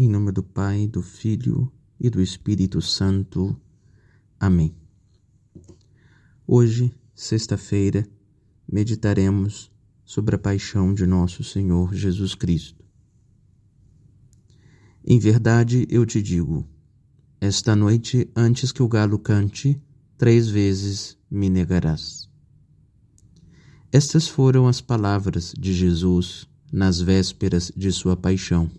Em nome do Pai, do Filho e do Espírito Santo. Amém. Hoje, sexta-feira, meditaremos sobre a paixão de nosso Senhor Jesus Cristo. Em verdade eu te digo: esta noite, antes que o galo cante, três vezes me negarás. Estas foram as palavras de Jesus nas vésperas de sua paixão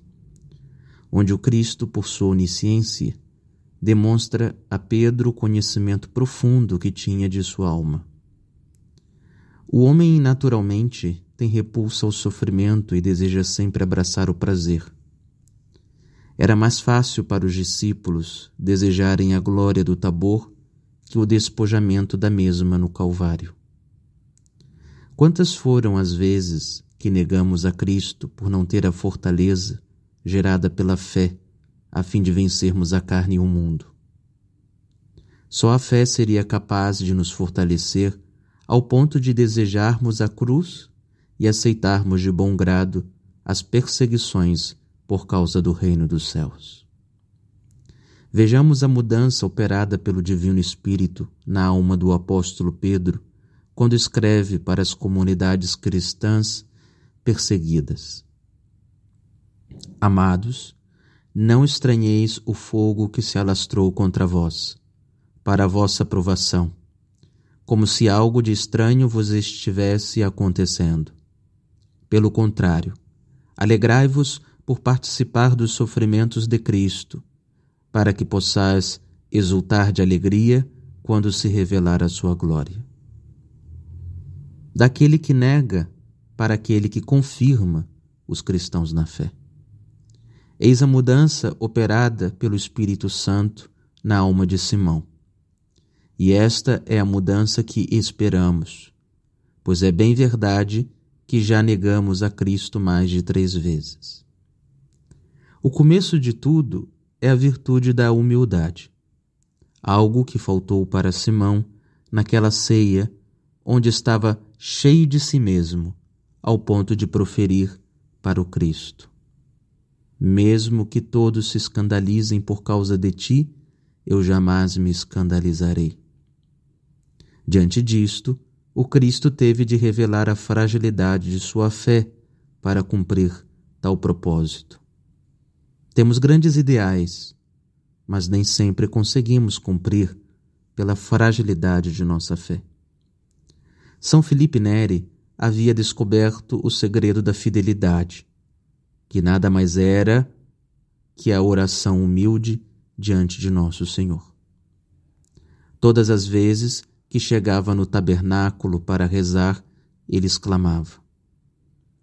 onde o Cristo, por sua onisciência, demonstra a Pedro o conhecimento profundo que tinha de sua alma. O homem, naturalmente, tem repulsa ao sofrimento e deseja sempre abraçar o prazer. Era mais fácil para os discípulos desejarem a glória do Tabor que o despojamento da mesma no Calvário. Quantas foram as vezes que negamos a Cristo por não ter a fortaleza gerada pela fé, a fim de vencermos a carne e o mundo. Só a fé seria capaz de nos fortalecer ao ponto de desejarmos a cruz e aceitarmos de bom grado as perseguições por causa do reino dos céus. Vejamos a mudança operada pelo Divino Espírito na alma do apóstolo Pedro quando escreve para as comunidades cristãs perseguidas. Amados, não estranheis o fogo que se alastrou contra vós, para a vossa provação, como se algo de estranho vos estivesse acontecendo. Pelo contrário, alegrai-vos por participar dos sofrimentos de Cristo, para que possais exultar de alegria quando se revelar a sua glória. Daquele que nega para aquele que confirma os cristãos na fé. Eis a mudança operada pelo Espírito Santo na alma de Simão. E esta é a mudança que esperamos, pois é bem verdade que já negamos a Cristo mais de três vezes. O começo de tudo é a virtude da humildade, algo que faltou para Simão naquela ceia onde estava cheio de si mesmo, ao ponto de proferir para o Cristo: mesmo que todos se escandalizem por causa de ti, eu jamais me escandalizarei. Diante disto, o Cristo teve de revelar a fragilidade de sua fé para cumprir tal propósito. Temos grandes ideais, mas nem sempre conseguimos cumprir pela fragilidade de nossa fé. São Felipe Neri havia descoberto o segredo da fidelidade que nada mais era que a oração humilde diante de nosso Senhor. Todas as vezes que chegava no tabernáculo para rezar, ele exclamava: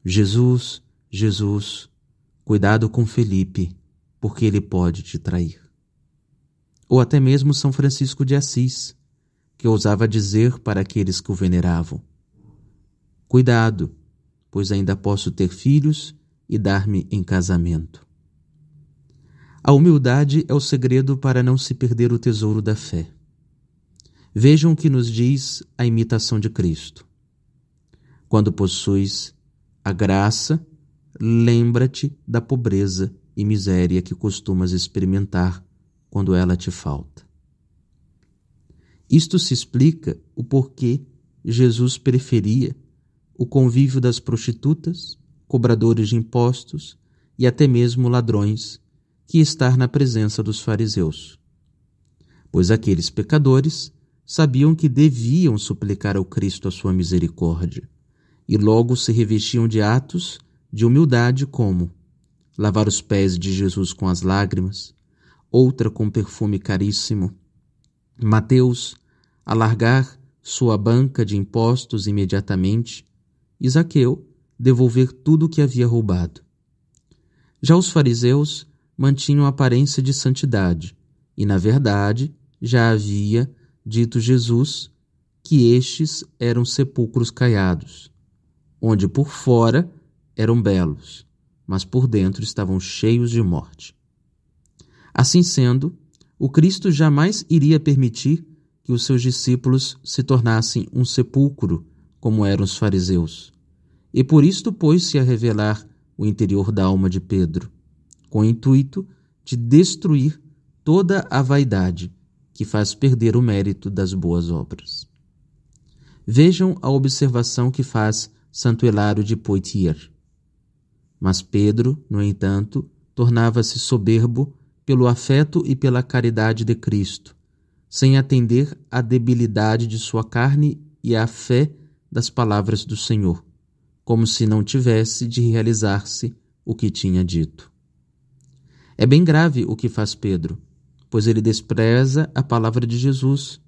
Jesus, Jesus, cuidado com Felipe, porque ele pode te trair. Ou até mesmo São Francisco de Assis, que ousava dizer para aqueles que o veneravam: Cuidado, pois ainda posso ter filhos e dar-me em casamento. A humildade é o segredo para não se perder o tesouro da fé. Vejam o que nos diz a imitação de Cristo. Quando possuis a graça, lembra-te da pobreza e miséria que costumas experimentar quando ela te falta. Isto se explica o porquê Jesus preferia o convívio das prostitutas cobradores de impostos e até mesmo ladrões, que estar na presença dos fariseus. Pois aqueles pecadores sabiam que deviam suplicar ao Cristo a sua misericórdia, e logo se revestiam de atos de humildade como lavar os pés de Jesus com as lágrimas, outra com perfume caríssimo, Mateus alargar sua banca de impostos imediatamente, Isaqueu devolver tudo o que havia roubado. Já os fariseus mantinham aparência de santidade, e, na verdade, já havia dito Jesus que estes eram sepulcros caiados, onde por fora eram belos, mas por dentro estavam cheios de morte. Assim sendo, o Cristo jamais iria permitir que os seus discípulos se tornassem um sepulcro, como eram os fariseus e por isto pôs-se a revelar o interior da alma de Pedro, com o intuito de destruir toda a vaidade que faz perder o mérito das boas obras. Vejam a observação que faz Santo Hilário de Poitiers. Mas Pedro, no entanto, tornava-se soberbo pelo afeto e pela caridade de Cristo, sem atender à debilidade de sua carne e à fé das palavras do Senhor como se não tivesse de realizar-se o que tinha dito. É bem grave o que faz Pedro, pois ele despreza a palavra de Jesus,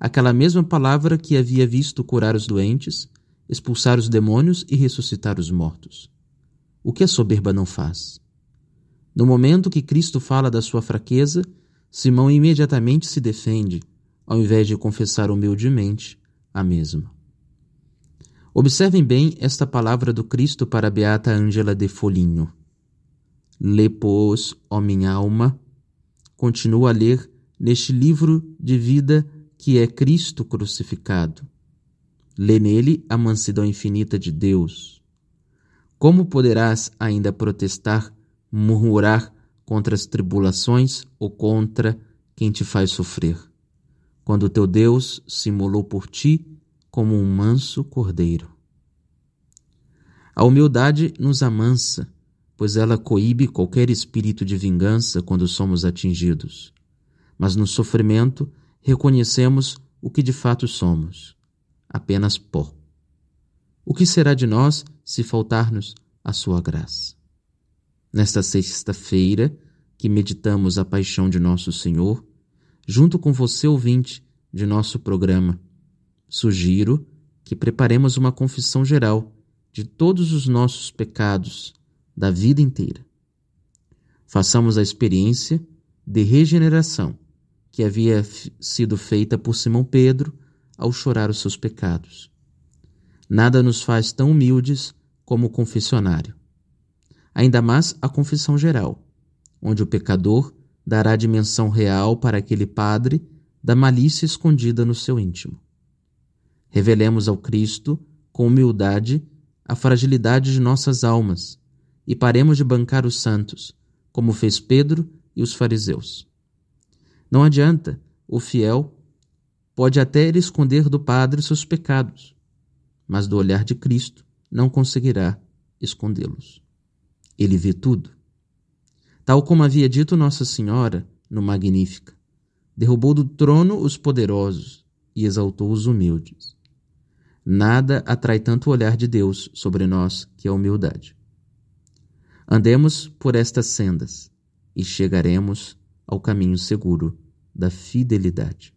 aquela mesma palavra que havia visto curar os doentes, expulsar os demônios e ressuscitar os mortos. O que a soberba não faz? No momento que Cristo fala da sua fraqueza, Simão imediatamente se defende, ao invés de confessar humildemente a mesma. Observem bem esta palavra do Cristo para a beata Ângela de Folinho. Lê, pois, ó minha alma, continua a ler neste livro de vida que é Cristo crucificado. Lê nele a mansidão infinita de Deus. Como poderás ainda protestar, murmurar contra as tribulações ou contra quem te faz sofrer? Quando teu Deus simulou por ti como um manso cordeiro. A humildade nos amansa, pois ela coíbe qualquer espírito de vingança quando somos atingidos. Mas no sofrimento reconhecemos o que de fato somos, apenas pó. O que será de nós se faltar-nos a sua graça? Nesta sexta-feira, que meditamos a paixão de nosso Senhor, junto com você ouvinte de nosso programa, Sugiro que preparemos uma confissão geral de todos os nossos pecados da vida inteira. Façamos a experiência de regeneração que havia sido feita por Simão Pedro ao chorar os seus pecados. Nada nos faz tão humildes como o confessionário. Ainda mais a confissão geral, onde o pecador dará dimensão real para aquele padre da malícia escondida no seu íntimo. Revelemos ao Cristo, com humildade, a fragilidade de nossas almas e paremos de bancar os santos, como fez Pedro e os fariseus. Não adianta, o fiel pode até esconder do Padre seus pecados, mas do olhar de Cristo não conseguirá escondê-los. Ele vê tudo. Tal como havia dito Nossa Senhora no Magnífica, derrubou do trono os poderosos e exaltou os humildes. Nada atrai tanto o olhar de Deus sobre nós que a humildade. Andemos por estas sendas e chegaremos ao caminho seguro da fidelidade.